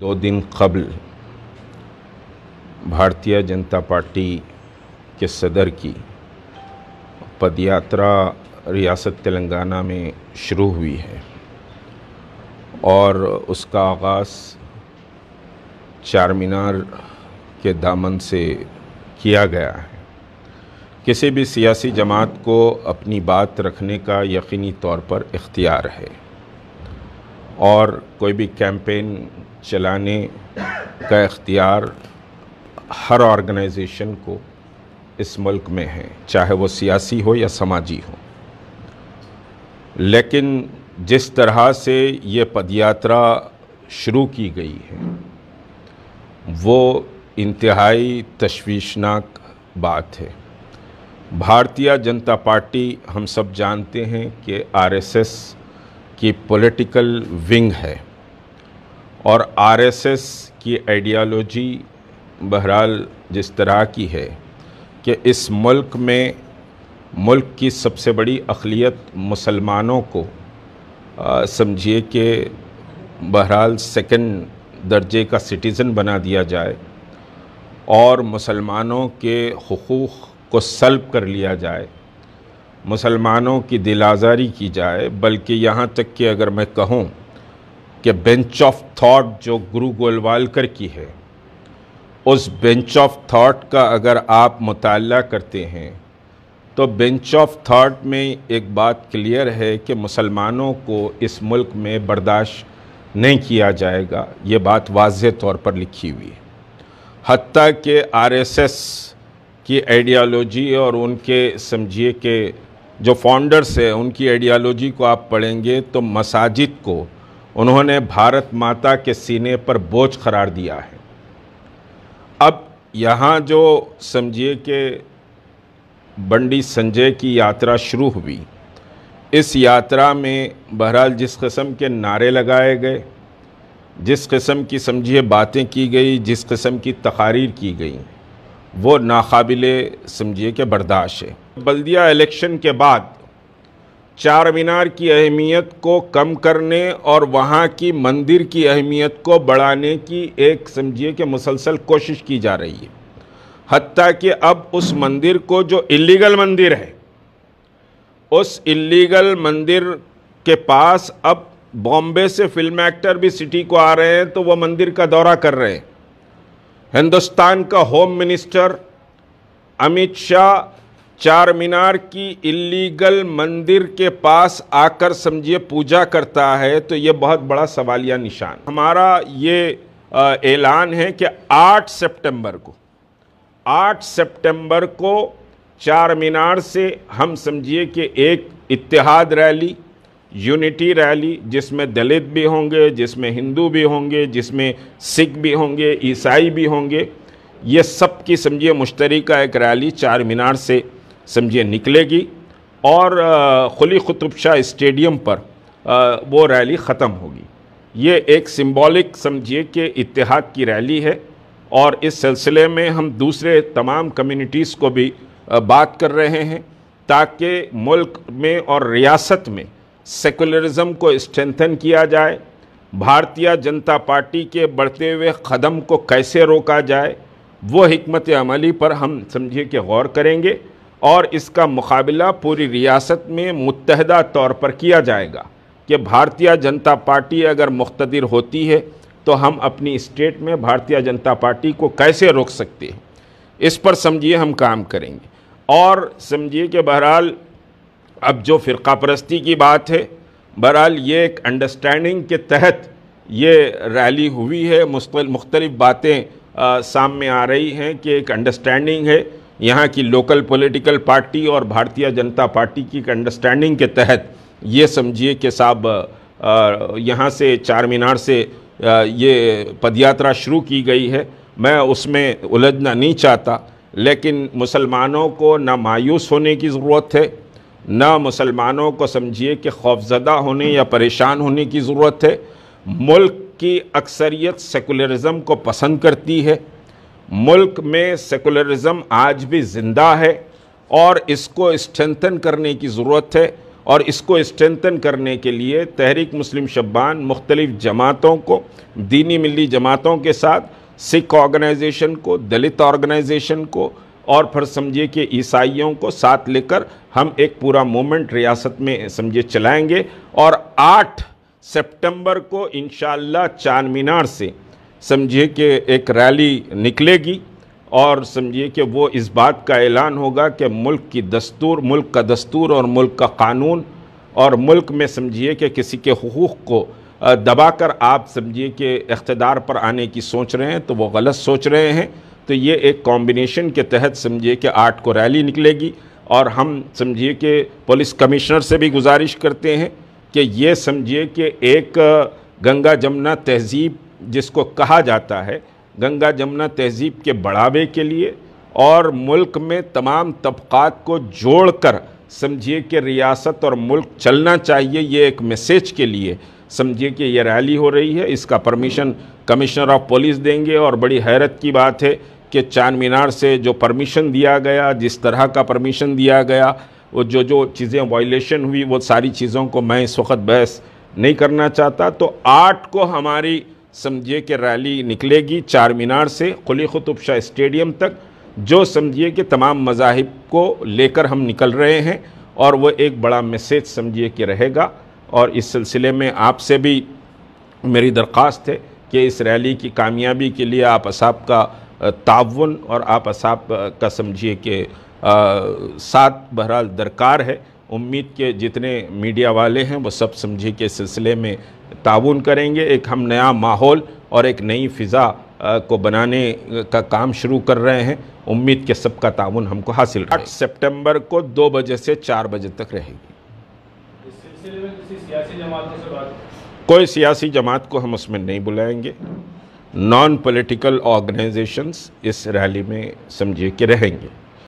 दो दिन कबल भारतीय जनता पार्टी के सदर की पदयात्रा रियासत तेलंगाना में शुरू हुई है और उसका आगाज़ चार मीनार के दामन से किया गया है किसी भी सियासी जमात को अपनी बात रखने का यकीनी तौर पर इख्तियार है और कोई भी कैंपेन चलाने का इख्तियार हर ऑर्गेनाइजेशन को इस मुल्क में है चाहे वो सियासी हो या समाजी हो लेकिन जिस तरह से ये पदयात्रा शुरू की गई है वो इंतहाई तश्वीशनाक बात है भारतीय जनता पार्टी हम सब जानते हैं कि आरएसएस की पॉलिटिकल विंग है और आरएसएस की आइडियालॉजी बहरहाल जिस तरह की है कि इस मुल्क में मुल्क की सबसे बड़ी अखिलियत मुसलमानों को समझिए कि बहरहाल सेकंड दर्जे का सिटीज़न बना दिया जाए और मुसलमानों के हकूक़ को सल्ब कर लिया जाए मुसलमानों की दिल आज़ारी की जाए बल्कि यहाँ तक कि अगर मैं कहूँ कि बेंच ऑफ थाट जो गुरु गोलवालकर की है उस बेंच ऑफ थाट का अगर आप मुताल करते हैं तो बेंच ऑफ थाट में एक बात क्लियर है कि मुसलमानों को इस मुल्क में बर्दाश्त नहीं किया जाएगा ये बात वाज तौर पर लिखी हुई है हती कि आर एस एस की आइडियालॉजी और उनके समझिए कि जो फाउंडर्स है उनकी आइडियालॉजी को आप पढ़ेंगे तो मसाजिद को उन्होंने भारत माता के सीने पर बोझ करार दिया है अब यहाँ जो समझिए कि बंडी संजय की यात्रा शुरू हुई इस यात्रा में बहरहाल जिस किस्म के नारे लगाए गए जिस किस्म की समझिए बातें की गई जिस किस्म की तकारीर की गई वो नाकबिल समझिए कि बर्दाश्त है बल्दिया इलेक्शन के बाद चार मीनार की अहमियत को कम करने और वहाँ की मंदिर की अहमियत को बढ़ाने की एक समझिए कि मुसलसल कोशिश की जा रही है हती कि अब उस मंदिर को जो इलीगल मंदिर है उस इलीगल मंदिर के पास अब बॉम्बे से फिल्म एक्टर भी सिटी को आ रहे हैं तो वह मंदिर का दौरा कर रहे हैं हिंदुस्तान का होम मिनिस्टर अमित शाह चार मीनार की इलीगल मंदिर के पास आकर समझिए पूजा करता है तो ये बहुत बड़ा सवालिया निशान हमारा ये ऐलान है कि 8 सितंबर को 8 सितंबर को चार मीनार से हम समझिए कि एक इतिहाद रैली यूनिटी रैली जिसमें दलित भी होंगे जिसमें हिंदू भी होंगे जिसमें सिख भी होंगे ईसाई भी होंगे ये सब की समझिए मुश्तरका एक रैली चार मीनार से समझिए निकलेगी और खुली ख़ुतब शाह स्टेडियम पर वो रैली ख़त्म होगी ये एक सिंबॉलिक समझिए कि इतिहाद की रैली है और इस सिलसिले में हम दूसरे तमाम कम्युनिटीज़ को भी बात कर रहे हैं ताकि मुल्क में और रियासत में सेकुलरिज्म को स्ट्रेंथन किया जाए भारतीय जनता पार्टी के बढ़ते हुए कदम को कैसे रोका जाए वो हमत अमली पर हम समझिए कि गौर करेंगे और इसका मुकाबला पूरी रियासत में मुतहदा तौर पर किया जाएगा कि भारतीय जनता पार्टी अगर मुख्तर होती है तो हम अपनी स्टेट में भारतीय जनता पार्टी को कैसे रोक सकते हैं इस पर समझिए हम काम करेंगे और समझिए कि बहरहाल अब जो फ़िरका परस्ती की बात है बहरहाल ये एक अंडरस्टैंडिंग के तहत ये रैली हुई है मुख्तलिफ बातें सामने आ रही हैं कि एक अंडरस्टैंडिंग है यहाँ की लोकल पॉलिटिकल पार्टी और भारतीय जनता पार्टी की एक अंडरस्टैंडिंग के तहत ये समझिए कि साहब यहाँ से चार मीनार से ये पदयात्रा शुरू की गई है मैं उसमें उलझना नहीं चाहता लेकिन मुसलमानों को ना मायूस होने की ज़रूरत है न मुसलमानों को समझिए कि खौफजदा होने या परेशान होने की ज़रूरत है मुल्क की अक्सरियत सेकुलरिज़म को पसंद करती है मुल्क में सेकुलरिज़म आज भी ज़िंदा है और इसको स्ट्रेंथन करने की ज़रूरत है और इसको स्ट्रेंथन करने के लिए तहरीक मुस्लिम शब्बान मुख्तलिफ़ जमातों को दीनी मिली जमातों के साथ सिख ऑर्गेनाइजेशन को दलित ऑर्गेनाइजेशन को और फिर समझिए कि ईसाइयों को साथ लेकर हम एक पूरा मोमेंट रियासत में समझिए चलाएंगे और 8 सितंबर को इन चार मीनार से समझिए कि एक रैली निकलेगी और समझिए कि वो इस बात का ऐलान होगा कि मुल्क की दस्तूर मुल्क का दस्तूर और मुल्क का कानून और मुल्क में समझिए कि किसी के हकूक़ को दबाकर आप समझिए कि इकतदार पर आने की सोच रहे हैं तो वो गलत सोच रहे हैं तो ये एक कॉम्बिनेशन के तहत समझिए कि आठ को रैली निकलेगी और हम समझिए कि पुलिस कमिश्नर से भी गुजारिश करते हैं कि ये समझिए कि एक गंगा जमुना तहजीब जिसको कहा जाता है गंगा जमुना तहजीब के बढ़ावे के लिए और मुल्क में तमाम तबक़ात को जोड़कर समझिए कि रियासत और मुल्क चलना चाहिए ये एक मैसेज के लिए समझिए कि यह रैली हो रही है इसका परमिशन कमिश्नर ऑफ पुलिस देंगे और बड़ी हैरत की बात है कि चार मीनार से जो परमिशन दिया गया जिस तरह का परमिशन दिया गया वो जो जो चीज़ें वायलेशन हुई वो सारी चीज़ों को मैं इस वक्त बहस नहीं करना चाहता तो आठ को हमारी समझिए कि रैली निकलेगी चार मीनार से खुली खुतुब शाह स्टेडियम तक जो समझिए कि तमाम मजाहब को लेकर हम निकल रहे हैं और वो एक बड़ा मैसेज समझिए कि रहेगा और इस सिलसिले में आपसे भी मेरी दरख्वास्त है कि इस रैली की कामयाबी के लिए आप असाब का तावन और आप असाब का समझिए कि साथ बहरहाल दरकार है उम्मीद के जितने मीडिया वाले हैं वो सब समझिए कि इस सिलसिले में ताउन करेंगे एक हम नया माहौल और एक नई फ़िज़ा को बनाने का काम शुरू कर रहे हैं उम्मीद के सबका ताउन हमको हासिल आठ सितंबर को दो बजे से चार बजे तक रहेगी कोई सियासी जमात को हम उसमें नहीं बुलाएंगे नॉन पॉलिटिकल ऑर्गेनाइजेशंस इस रैली में समझिए कि रहेंगे